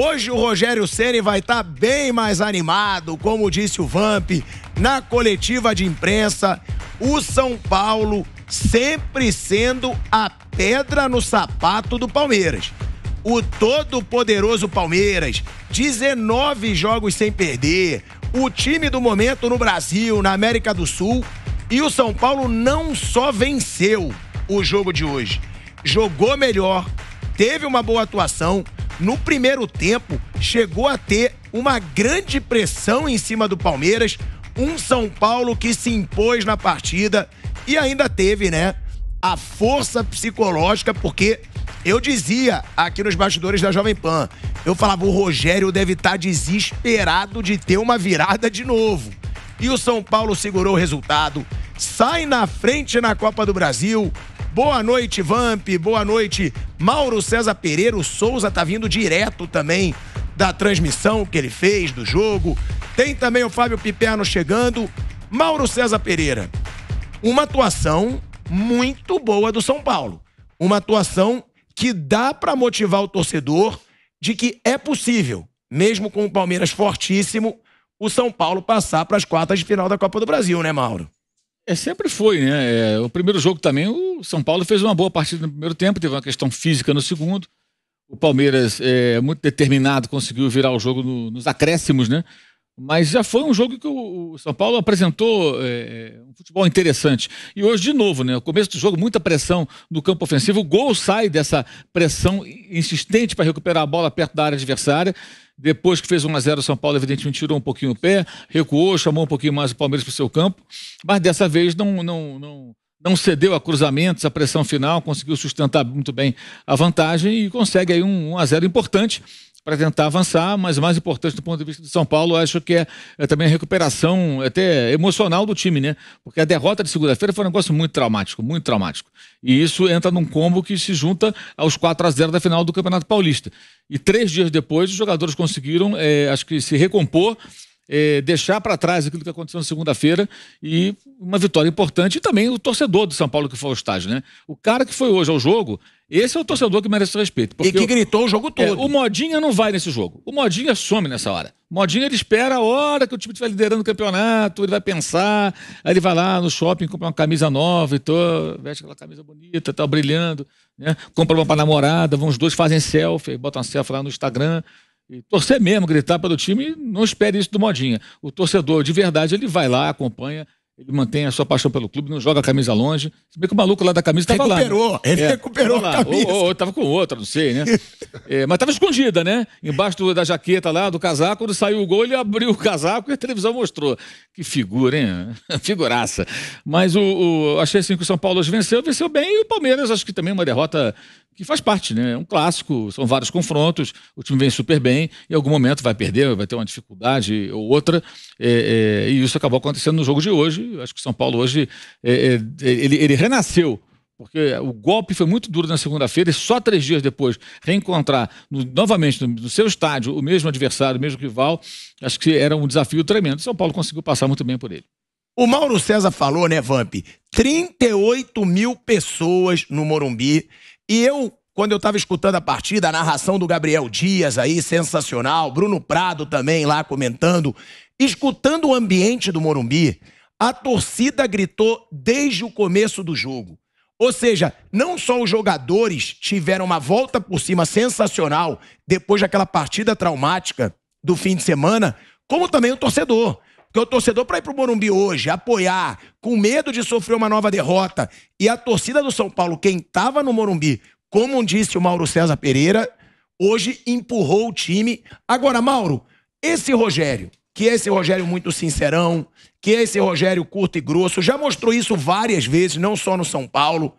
Hoje o Rogério Ceni vai estar tá bem mais animado, como disse o Vamp, na coletiva de imprensa. O São Paulo sempre sendo a pedra no sapato do Palmeiras. O todo-poderoso Palmeiras, 19 jogos sem perder, o time do momento no Brasil, na América do Sul. E o São Paulo não só venceu o jogo de hoje, jogou melhor, teve uma boa atuação no primeiro tempo, chegou a ter uma grande pressão em cima do Palmeiras, um São Paulo que se impôs na partida e ainda teve, né, a força psicológica, porque eu dizia aqui nos bastidores da Jovem Pan, eu falava, o Rogério deve estar tá desesperado de ter uma virada de novo. E o São Paulo segurou o resultado, sai na frente na Copa do Brasil, Boa noite, Vamp. Boa noite, Mauro César Pereira. O Souza tá vindo direto também da transmissão que ele fez do jogo. Tem também o Fábio Piperno chegando. Mauro César Pereira, uma atuação muito boa do São Paulo. Uma atuação que dá para motivar o torcedor de que é possível, mesmo com o Palmeiras fortíssimo, o São Paulo passar para as quartas de final da Copa do Brasil, né, Mauro? É, sempre foi, né? É, o primeiro jogo também, o São Paulo fez uma boa partida no primeiro tempo, teve uma questão física no segundo. O Palmeiras, é, muito determinado, conseguiu virar o jogo no, nos acréscimos, né? Mas já foi um jogo que o São Paulo apresentou é, é, um futebol interessante. E hoje, de novo, né? No começo do jogo, muita pressão no campo ofensivo. O gol sai dessa pressão insistente para recuperar a bola perto da área adversária. Depois que fez 1x0 o São Paulo, evidentemente tirou um pouquinho o pé, recuou, chamou um pouquinho mais o Palmeiras para o seu campo. Mas dessa vez não, não, não, não cedeu a cruzamentos, a pressão final, conseguiu sustentar muito bem a vantagem e consegue aí um 1x0 importante para tentar avançar, mas o mais importante do ponto de vista de São Paulo, acho que é, é, também a recuperação até emocional do time, né? Porque a derrota de segunda-feira foi um negócio muito traumático, muito traumático. E isso entra num combo que se junta aos 4 a 0 da final do Campeonato Paulista. E três dias depois, os jogadores conseguiram, é, acho que se recompor é, deixar para trás aquilo que aconteceu na segunda-feira e uma vitória importante. E também o torcedor do São Paulo que foi ao estádio, né? O cara que foi hoje ao jogo, esse é o torcedor que merece respeito. E que gritou o jogo é, todo. É, o Modinha não vai nesse jogo. O Modinha some nessa hora. O Modinha ele espera a hora que o time estiver liderando o campeonato, ele vai pensar, aí ele vai lá no shopping comprar uma camisa nova e tô, veste aquela camisa bonita, tá brilhando, né? Compra uma pra namorada, vão os dois fazem selfie, botam uma selfie lá no Instagram e torcer mesmo, gritar pelo time, não espere isso do modinha. O torcedor, de verdade, ele vai lá, acompanha, ele mantém a sua paixão pelo clube, não joga a camisa longe. Se bem que o maluco lá da camisa estava lá. Né? Recuperou, né? ele é, recuperou a camisa. Ou, ou, tava com outra, não sei, né? é, mas estava escondida, né? Embaixo da jaqueta lá, do casaco, quando saiu o gol, ele abriu o casaco e a televisão mostrou. Que figura, hein? Figuraça. Mas o, o achei assim que o São Paulo hoje venceu, venceu bem, e o Palmeiras, acho que também uma derrota que faz parte, né? É um clássico, são vários confrontos, o time vem super bem, em algum momento vai perder, vai ter uma dificuldade ou outra, é, é, e isso acabou acontecendo no jogo de hoje. Acho que o São Paulo hoje é, é, é, ele, ele renasceu porque o golpe foi muito duro na segunda-feira e só três dias depois reencontrar no, novamente no, no, seu estádio o mesmo adversário, o mesmo rival, acho que era um desafio tremendo. São Paulo conseguiu passar muito bem por ele. O Mauro César falou, né, Vamp? 38 mil pessoas no Morumbi e eu, quando eu estava escutando a partida, a narração do Gabriel Dias aí, sensacional, Bruno Prado também lá comentando, escutando o ambiente do Morumbi, a torcida gritou desde o começo do jogo. Ou seja, não só os jogadores tiveram uma volta por cima sensacional depois daquela partida traumática do fim de semana, como também o torcedor. Porque o torcedor, para ir pro Morumbi hoje, apoiar, com medo de sofrer uma nova derrota, e a torcida do São Paulo, quem tava no Morumbi, como disse o Mauro César Pereira, hoje empurrou o time. Agora, Mauro, esse Rogério, que é esse Rogério muito sincerão, que é esse Rogério curto e grosso, já mostrou isso várias vezes, não só no São Paulo.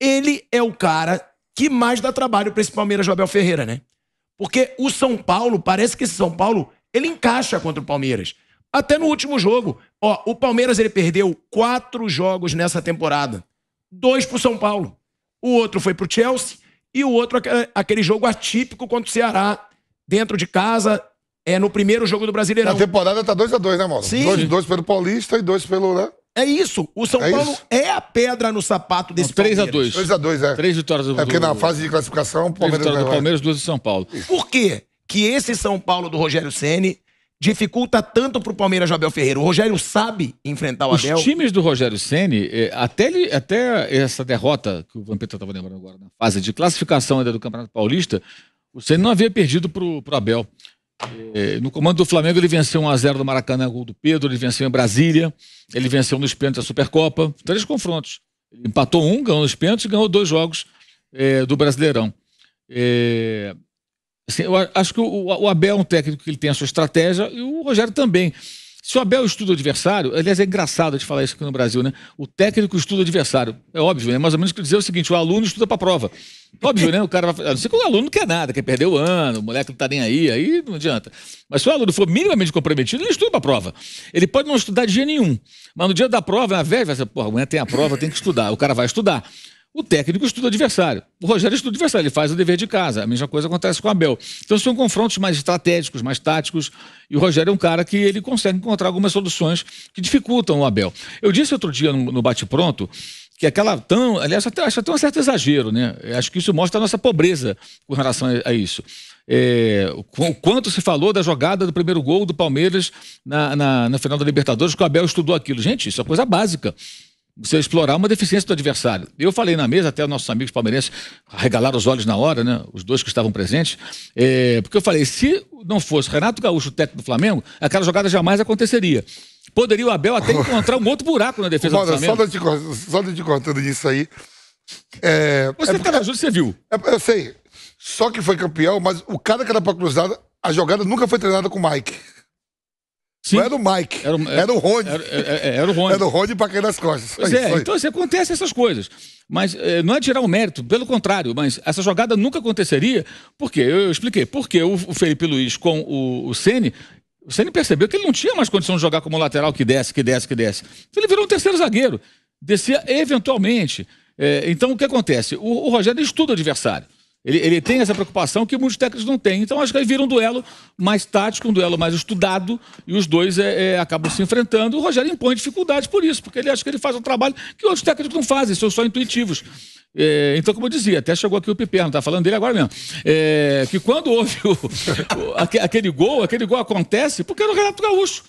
Ele é o cara que mais dá trabalho para esse Palmeiras Abel Ferreira, né? Porque o São Paulo, parece que esse São Paulo, ele encaixa contra o Palmeiras. Até no último jogo. Ó, o Palmeiras ele perdeu quatro jogos nessa temporada. Dois pro São Paulo. O outro foi pro Chelsea e o outro aquele jogo atípico contra o Ceará, dentro de casa, é no primeiro jogo do Brasileirão. A temporada tá 2 x 2 né, Mauro? Sim. Dois, dois pelo Paulista e dois pelo, né? É isso. O São é Paulo isso. é a pedra no sapato desse Palmeiras. 3 x 2 2 x 2 é. Três vitórias do Palmeiras. É porque na fase de classificação, o Palmeiras. Três vitórias do Palmeiras, duas do São Paulo. Por quê? Que esse São Paulo do Rogério Ceni dificulta tanto para o Palmeiras Abel Ferreira. O Rogério sabe enfrentar o Os Abel. Os times do Rogério Ceni é, até, até essa derrota que o Vampeta estava lembrando agora na fase de classificação ainda do Campeonato Paulista, o Ceni não havia perdido para o Abel. É, no comando do Flamengo, ele venceu 1x0 do Maracanã, gol do Pedro, ele venceu em Brasília, ele venceu nos pênaltis da Supercopa, três confrontos. Ele empatou um, ganhou nos pênaltis e ganhou dois jogos é, do Brasileirão. É, Assim, eu acho que o, o Abel é um técnico que ele tem a sua estratégia e o Rogério também. Se o Abel estuda o adversário, aliás, é engraçado de falar isso aqui no Brasil, né? O técnico estuda o adversário. É óbvio, né? É mais ou menos que dizer é o seguinte: o aluno estuda para a prova. Óbvio, né? O cara vai. A não ser que o aluno não quer nada, quer perder o ano, o moleque não tá nem aí, aí não adianta. Mas se o aluno for minimamente comprometido, ele estuda para a prova. Ele pode não estudar de dia nenhum. Mas no dia da prova, na velha, vai dizer, porra, amanhã tem a prova, tem que estudar. O cara vai estudar. O técnico estuda o adversário. O Rogério estuda o adversário, ele faz o dever de casa. A mesma coisa acontece com o Abel. Então são confrontos mais estratégicos, mais táticos. E o Rogério é um cara que ele consegue encontrar algumas soluções que dificultam o Abel. Eu disse outro dia no Bate-Pronto que aquela tão. Aliás, até, acho até um certo exagero, né? Acho que isso mostra a nossa pobreza com relação a, a isso. É, o quanto se falou da jogada do primeiro gol do Palmeiras na, na, na final da Libertadores, que o Abel estudou aquilo. Gente, isso é coisa básica você explorar uma deficiência do adversário. Eu falei na mesa, até nossos amigos palmeirenses regalaram os olhos na hora, né? Os dois que estavam presentes. É, porque eu falei, se não fosse Renato Gaúcho, o técnico do Flamengo, aquela jogada jamais aconteceria. Poderia o Abel até encontrar um outro buraco na defesa Mano, do Flamengo. Só te, contando disso aí. É, você é tá na ajuda, você viu. É, eu sei. Só que foi campeão, mas o cara que era pra cruzada, a jogada nunca foi treinada com o Mike. Sim. Não é era o Mike, é era, era, é, era o Rony. Era, era, o Rony. Era o Rony para nas costas. Pois é, foi. então assim, acontece essas coisas. Mas eh, não é tirar o mérito, pelo contrário, mas essa jogada nunca aconteceria, porque eu, eu expliquei, porque o, o, Felipe Luiz com o, o Sene, o Sene percebeu que ele não tinha mais condição de jogar como lateral que desce, que desce, que desce. Então ele virou um terceiro zagueiro, descia eventualmente. Eh, então o que acontece? O, o Rogério estuda o adversário. Ele, ele tem essa preocupação que muitos técnicos não têm. Então acho que aí vira um duelo mais tático, um duelo mais estudado, e os dois é, é, acabam se enfrentando. O Rogério impõe dificuldade por isso, porque ele acha que ele faz um trabalho que outros técnicos não fazem, são só intuitivos. É, então, como eu dizia, até chegou aqui o Piperno, tá falando dele agora mesmo. É, que quando houve o, o, aquele gol, aquele gol acontece porque era o Renato Gaúcho.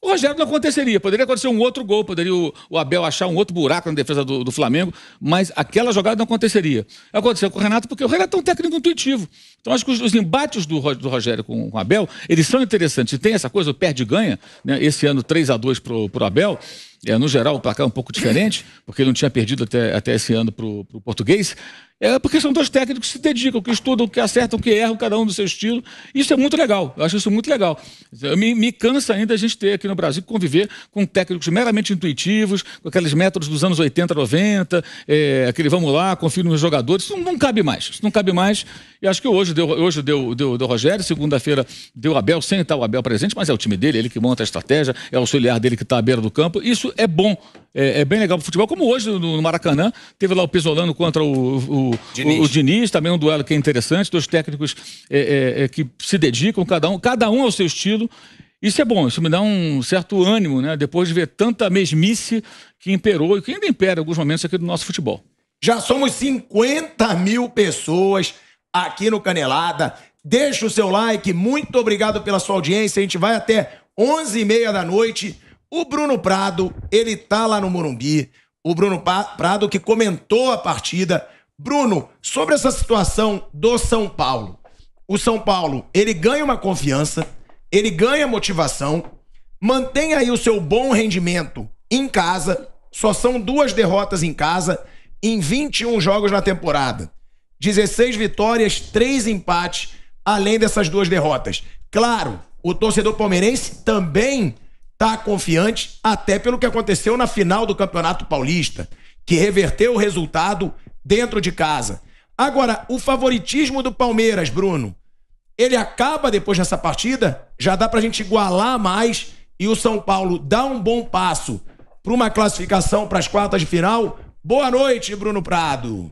O Rogério não aconteceria. Poderia acontecer um outro gol, poderia o, o Abel achar um outro buraco na defesa do, do, Flamengo, mas aquela jogada não aconteceria. Aconteceu com o Renato porque o Renato é um técnico intuitivo. Então acho que os, os embates do, do Rogério com, com, o Abel, eles são interessantes. E tem essa coisa, o perde ganha, né? esse ano 3 a 2 para o Abel. É, no geral, o placar placar é um pouco diferente, porque ele não tinha perdido até, até esse ano para o português. É porque são dois técnicos que se dedicam, que estudam, que acertam, que erram, cada um do seu estilo. Isso é muito legal. Eu acho isso muito legal. Me, me cansa ainda a gente ter aqui no Brasil conviver com técnicos meramente intuitivos, com aqueles métodos dos anos 80, 90, é, aquele vamos lá, confio nos jogadores. Isso não, não, cabe mais. Isso não cabe mais. E acho que hoje deu, hoje deu, deu, deu Rogério, segunda-feira deu Abel, sem estar o Abel presente, mas é o time dele, ele que monta a estratégia, é o auxiliar dele que está à beira do campo. Isso isso é bom. É, é, bem legal pro futebol, como hoje no, no Maracanã, teve lá o Pisolano contra o, o, Diniz. O, o Diniz também um duelo que é interessante, dois técnicos é, é, é, que se dedicam, cada um, cada um ao seu estilo. Isso é bom, isso me dá um certo ânimo, né? Depois de ver tanta mesmice que imperou e que ainda impera em alguns momentos aqui do nosso futebol. Já somos 50 mil pessoas aqui no Canelada. Deixa o seu like, muito obrigado pela sua audiência. A gente vai até 11h30 da noite o Bruno Prado, ele tá lá no Morumbi. O Bruno Prado que comentou a partida. Bruno, sobre essa situação do São Paulo. O São Paulo, ele ganha uma confiança, ele ganha motivação, mantém aí o seu bom rendimento em casa. Só são duas derrotas em casa em 21 jogos na temporada. 16 vitórias, 3 empates, além dessas duas derrotas. Claro, o torcedor palmeirense também está confiante até pelo que aconteceu na final do Campeonato Paulista, que reverteu o resultado dentro de casa. Agora, o favoritismo do Palmeiras, Bruno, ele acaba depois dessa partida, já dá para a gente igualar mais e o São Paulo dá um bom passo para uma classificação para as quartas de final. Boa noite, Bruno Prado.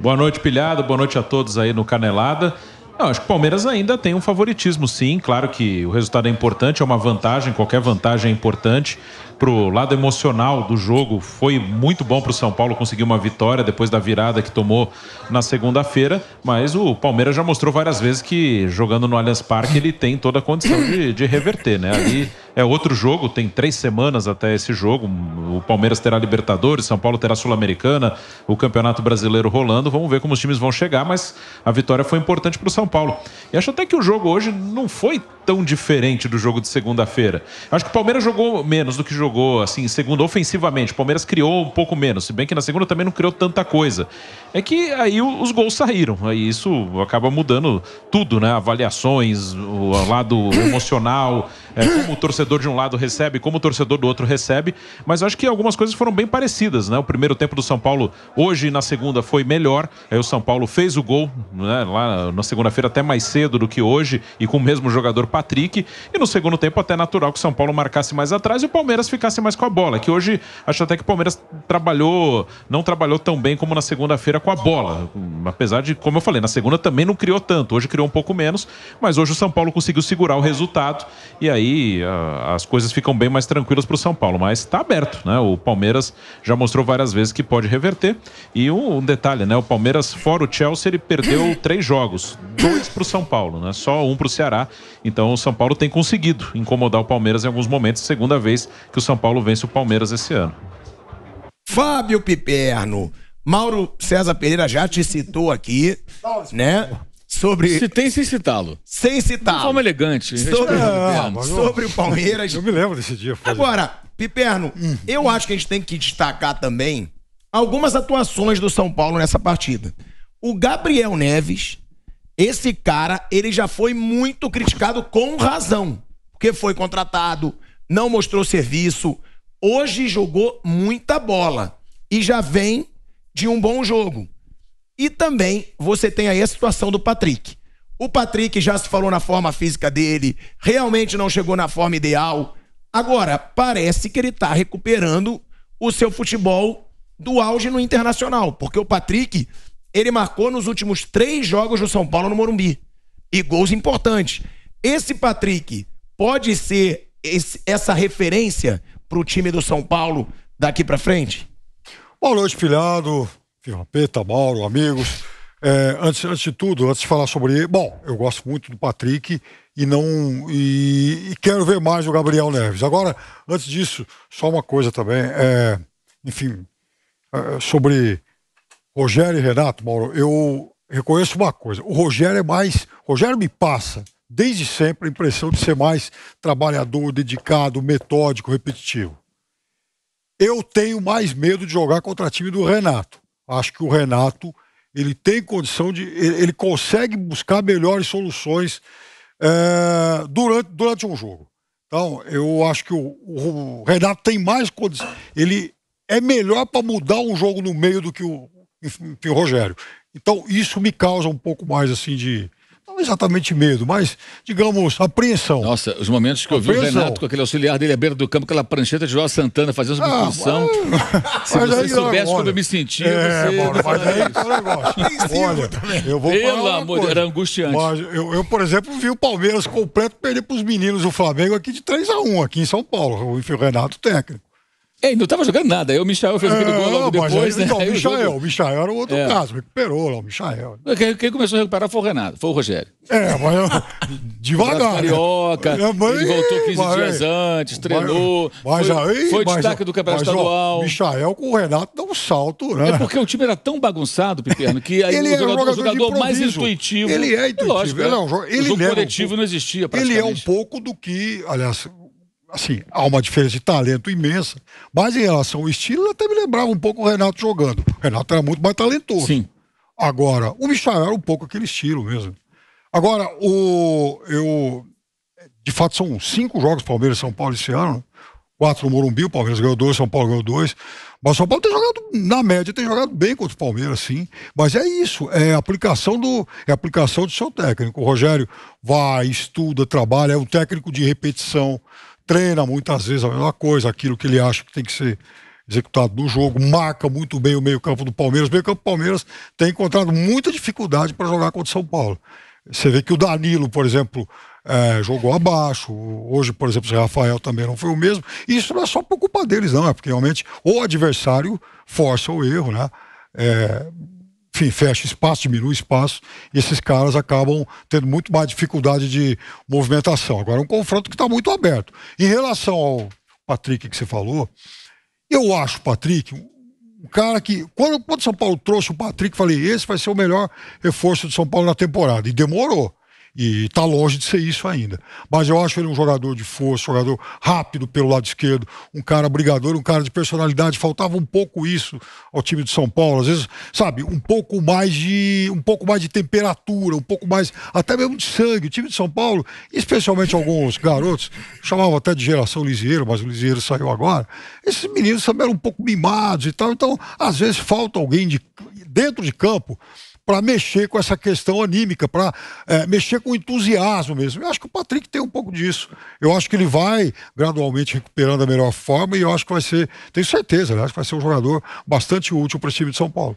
Boa noite, Pilhado. Boa noite a todos aí no Canelada. Não, acho que o Palmeiras ainda tem um favoritismo, sim. Claro que o resultado é importante, é uma vantagem, qualquer vantagem é importante pro lado emocional do jogo, foi muito bom para o São Paulo conseguir uma vitória depois da virada que tomou na segunda-feira. Mas o Palmeiras já mostrou várias vezes que jogando no Allianz Parque ele tem toda a condição de, de reverter, né? Ali é outro jogo, tem três semanas até esse jogo. O Palmeiras terá Libertadores, São Paulo terá Sul-Americana, o Campeonato Brasileiro rolando. Vamos ver como os times vão chegar, mas a vitória foi importante para o São Paulo. E acho até que o jogo hoje não foi tão diferente do jogo de segunda-feira. Acho que o Palmeiras jogou menos do que jogou jogou, assim, segunda ofensivamente, o Palmeiras criou um pouco menos, se bem que na segunda também não criou tanta coisa. É que aí os gols saíram, aí isso acaba mudando tudo, né? Avaliações, o lado emocional, é, como o torcedor de um lado recebe, como o torcedor do outro recebe, mas acho que algumas coisas foram bem parecidas, né? O primeiro tempo do São Paulo hoje na segunda foi melhor, aí o São Paulo fez o gol, né? Lá na segunda-feira até mais cedo do que hoje e com o mesmo jogador Patrick, e no segundo tempo até natural que o São Paulo marcasse mais atrás e o Palmeiras ficassem mais com a bola. Que hoje acho até que o Palmeiras trabalhou, não trabalhou tão bem como na segunda-feira com a bola apesar de, como eu falei, na segunda também não criou tanto, hoje criou um pouco menos, mas hoje o São Paulo conseguiu segurar o resultado e aí a, as coisas ficam bem mais tranquilas para o São Paulo, mas está aberto, né? O Palmeiras já mostrou várias vezes que pode reverter e um, um detalhe, né? O Palmeiras fora o Chelsea ele perdeu três jogos, dois para o São Paulo, né? Só um para o Ceará, então o São Paulo tem conseguido incomodar o Palmeiras em alguns momentos, segunda vez que o São Paulo vence o Palmeiras esse ano. Fábio Piperno. Mauro César Pereira já te citou aqui, né? Sobre. Citei sem citá-lo. Sem citá-lo. De forma elegante. Sobre, ah, sobre o Palmeiras. Eu me lembro desse dia. Agora, Piperno, hum, eu acho que a gente tem que destacar também algumas atuações do São Paulo nessa partida. O Gabriel Neves, esse cara, ele já foi muito criticado com razão. Porque foi contratado, não mostrou serviço, hoje jogou muita bola. E já vem de um bom jogo. E também você tem aí a situação do Patrick. O Patrick já se falou na forma física dele, realmente não chegou na forma ideal. Agora, parece que ele está recuperando o seu futebol do auge no internacional, porque o Patrick ele marcou nos últimos três jogos do São Paulo no Morumbi e gols importantes. Esse Patrick pode ser esse, essa referência para o time do São Paulo daqui para frente? Boa noite, filhado, Firmapeta, Mauro, amigos. É, antes, antes de tudo, antes de falar sobre bom, eu gosto muito do Patrick e não e, e, quero ver mais o Gabriel Neves. Agora, antes disso, só uma coisa também, é, enfim, é, sobre Rogério e Renato, Mauro, eu reconheço uma coisa. O Rogério é mais, Rogério me passa desde sempre a impressão de ser mais trabalhador, dedicado, metódico, repetitivo. Eu tenho mais medo de jogar contra time do Renato. Acho que o Renato ele tem condição de. ele consegue buscar melhores soluções é, durante, durante um jogo. Então, eu acho que o, o Renato tem mais condição. Ele é melhor para mudar um jogo no meio do que o, enfim, o Rogério. Então, isso me causa um pouco mais assim de, exatamente medo, mas, digamos, apreensão. Nossa, os momentos que eu vi o Renato com aquele auxiliar dele à beira do campo, aquela prancheta de João Santana fazendo ah, substituição. Ah, mas... Se você soubesse olha, como eu me sentia, é, você. Mano, mas aí é olha, eu vou Pelo amor era angustiante. Mas eu, eu, por exemplo, vi o Palmeiras completo perder para os meninos do Flamengo aqui de 3 a 1 aqui em São Paulo. O Renato técnico. Ele é, não estava jogando nada. Aí o Michael fez aquele é, gol logo depois. Aí, né? então, o Michael, jogo... o Michael era o outro é. caso, recuperou lá o Michael. Quem, quem, começou a recuperar foi o Renato, foi o Rogério. É, mas devagar. Né? Carioca, né? mas, ele voltou 15 mas, dias antes, treinou. Mas, foi, aí, foi destaque do Campeonato Estadual. O Michael com o Renato dá um salto, né? É porque o time era tão bagunçado, Piperno, que aí ele o jogador, um jogador mais intuitivo. Ele é intuitivo. Lógico, ele é ele é o jogo é coletivo não existia, Ele é um pouco do que, aliás, assim, há uma diferença de talento imensa, mas em relação ao estilo, até me lembrava um pouco o Renato jogando. O Renato era muito mais talentoso. Sim. Agora, o Michel era um pouco aquele estilo mesmo. Agora, o eu de fato são cinco jogos Palmeiras e São Paulo esse ano. Quatro no Morumbi, o Palmeiras ganhou dois, São Paulo ganhou dois. Mas o São Paulo tem jogado, na média, tem jogado bem contra o Palmeiras, sim. Mas é isso, é aplicação do, é aplicação do seu técnico. O Rogério vai, estuda, trabalha, é um técnico de repetição treina muitas vezes a mesma coisa, aquilo que ele acha que tem que ser executado no jogo, marca muito bem o meio-campo do Palmeiras. O meio-campo do Palmeiras tem encontrado muita dificuldade para jogar contra o São Paulo. Você vê que o Danilo, por exemplo, é, jogou abaixo. Hoje, por exemplo, o Rafael também não foi o mesmo. Isso não é só por culpa deles, não, é porque realmente o adversário força o erro, né? É, enfim, fecha espaço, diminui espaço, e esses caras acabam tendo muito mais dificuldade de movimentação. Agora, é um confronto que está muito aberto. Em relação ao Patrick que você falou, eu acho, Patrick, um cara que. Quando, quando São Paulo trouxe o Patrick, falei, esse vai ser o melhor reforço de São Paulo na temporada. E demorou. E está longe de ser isso ainda. Mas eu acho ele um jogador de força, jogador rápido pelo lado esquerdo, um cara brigador, um cara de personalidade. Faltava um pouco isso ao time de São Paulo. Às vezes, sabe, um pouco mais de um pouco mais de temperatura, um pouco mais até mesmo de sangue. O time de São Paulo, especialmente alguns garotos, chamavam até de geração Lisieiro, mas o Lisieiro saiu agora. Esses meninos também eram um pouco mimados e tal. Então, às vezes falta alguém de, dentro de campo para mexer com essa questão anímica, para é, mexer com entusiasmo mesmo. Eu acho que o Patrick tem um pouco disso. Eu acho que ele vai gradualmente recuperando a melhor forma e eu acho que vai ser, tenho certeza, né? acho que vai ser um jogador bastante útil para o time de São Paulo.